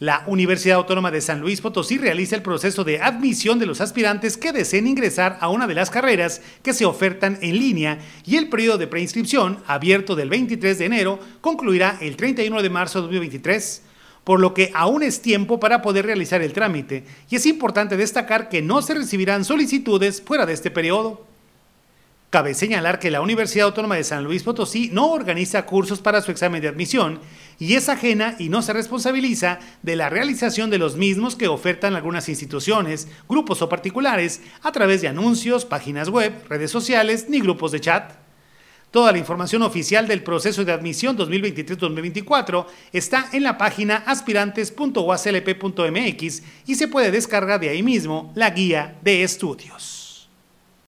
La Universidad Autónoma de San Luis Potosí realiza el proceso de admisión de los aspirantes que deseen ingresar a una de las carreras que se ofertan en línea y el periodo de preinscripción, abierto del 23 de enero, concluirá el 31 de marzo de 2023, por lo que aún es tiempo para poder realizar el trámite y es importante destacar que no se recibirán solicitudes fuera de este periodo. Cabe señalar que la Universidad Autónoma de San Luis Potosí no organiza cursos para su examen de admisión y es ajena y no se responsabiliza de la realización de los mismos que ofertan algunas instituciones, grupos o particulares a través de anuncios, páginas web, redes sociales ni grupos de chat. Toda la información oficial del proceso de admisión 2023-2024 está en la página aspirantes.uaclp.mx y se puede descargar de ahí mismo la guía de estudios.